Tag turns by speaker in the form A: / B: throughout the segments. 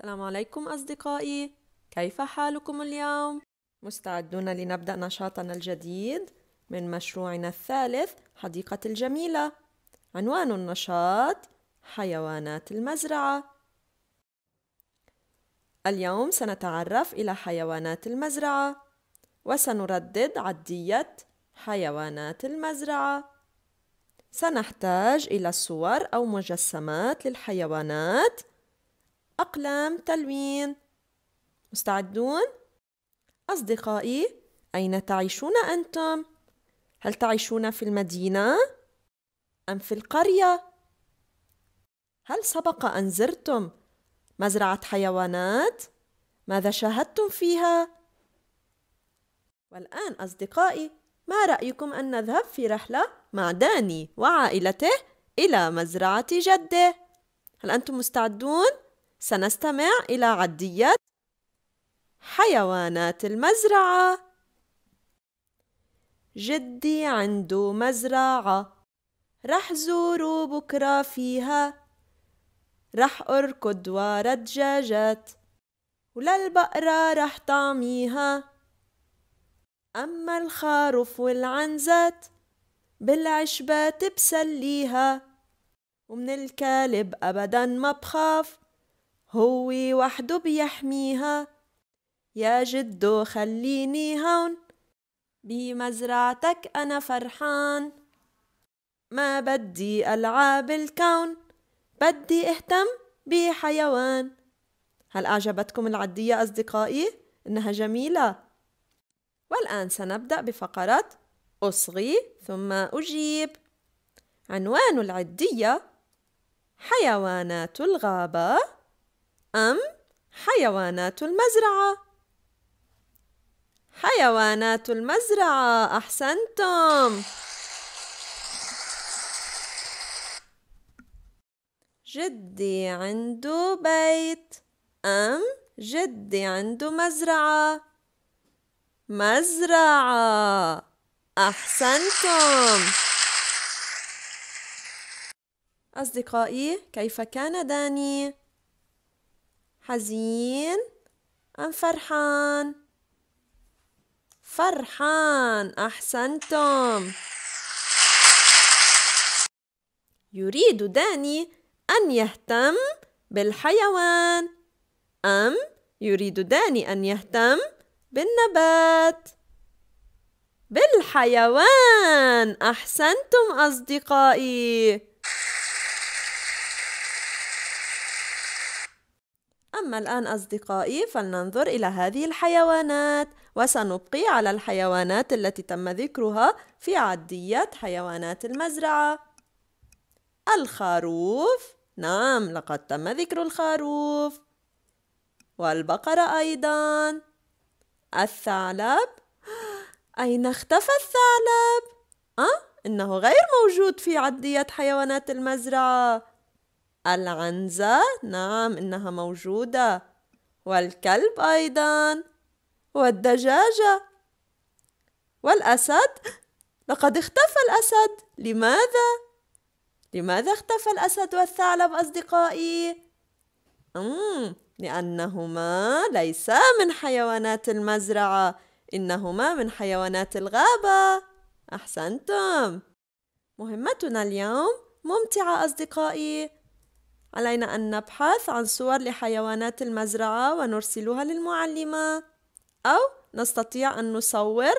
A: السلام عليكم أصدقائي كيف حالكم اليوم؟ مستعدون لنبدأ نشاطنا الجديد من مشروعنا الثالث حديقة الجميلة عنوان النشاط حيوانات المزرعة اليوم سنتعرف إلى حيوانات المزرعة وسنردد عدية حيوانات المزرعة سنحتاج إلى صور أو مجسمات للحيوانات أقلام تلوين مستعدون؟ أصدقائي أين تعيشون أنتم؟ هل تعيشون في المدينة؟ أم في القرية؟ هل سبق أن زرتم مزرعة حيوانات؟ ماذا شاهدتم فيها؟ والآن أصدقائي ما رأيكم أن نذهب في رحلة مع داني وعائلته إلى مزرعة جده؟ هل أنتم مستعدون؟ سنستمع إلى عدية حيوانات المزرعة جدي عنده مزرعة رح زوره بكرة فيها رح أركض ورا دجاجات وللبقرة رح طعميها أما الخروف والعنزات بالعشبات بسليها ومن الكلب أبدا ما بخاف هو وحده بيحميها يا جدو خليني هون بمزرعتك أنا فرحان ما بدي ألعاب الكون بدي اهتم بحيوان هل أعجبتكم العدية أصدقائي؟ إنها جميلة والآن سنبدأ بفقرة أصغي ثم أجيب عنوان العدية حيوانات الغابة أم حيوانات المزرعة حيوانات المزرعة أحسنتم جدي عنده بيت أم جدي عنده مزرعة مزرعة أحسنتم أصدقائي كيف كان داني؟ حزين أم فرحان فرحان أحسنتم يريد داني أن يهتم بالحيوان أم يريد داني أن يهتم بالنبات بالحيوان أحسنتم أصدقائي أما الآن أصدقائي فلننظر إلى هذه الحيوانات وسنبقي على الحيوانات التي تم ذكرها في عدية حيوانات المزرعة الخروف نعم لقد تم ذكر الخروف والبقرة أيضا الثعلب أين اختفى الثعلب؟ أه؟ إنه غير موجود في عدية حيوانات المزرعة العنزة نعم إنها موجودة والكلب أيضا والدجاجة والأسد لقد اختفى الأسد لماذا؟ لماذا اختفى الأسد والثعلب أصدقائي؟ أمم لأنهما ليسا من حيوانات المزرعة إنهما من حيوانات الغابة أحسنتم مهمتنا اليوم ممتعة أصدقائي علينا أن نبحث عن صور لحيوانات المزرعة ونرسلها للمعلمة أو نستطيع أن نصور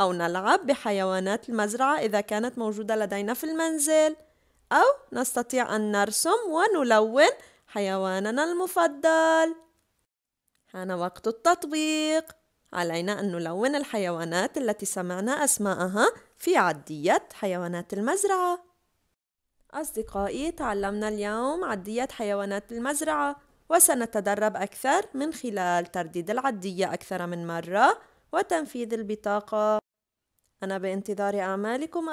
A: أو نلعب بحيوانات المزرعة إذا كانت موجودة لدينا في المنزل أو نستطيع أن نرسم ونلون حيواننا المفضل حان وقت التطبيق علينا أن نلون الحيوانات التي سمعنا أسماءها في عدية حيوانات المزرعة أصدقائي تعلمنا اليوم عدية حيوانات المزرعة وسنتدرب أكثر من خلال ترديد العدية أكثر من مرة وتنفيذ البطاقة أنا بانتظار أعمالكم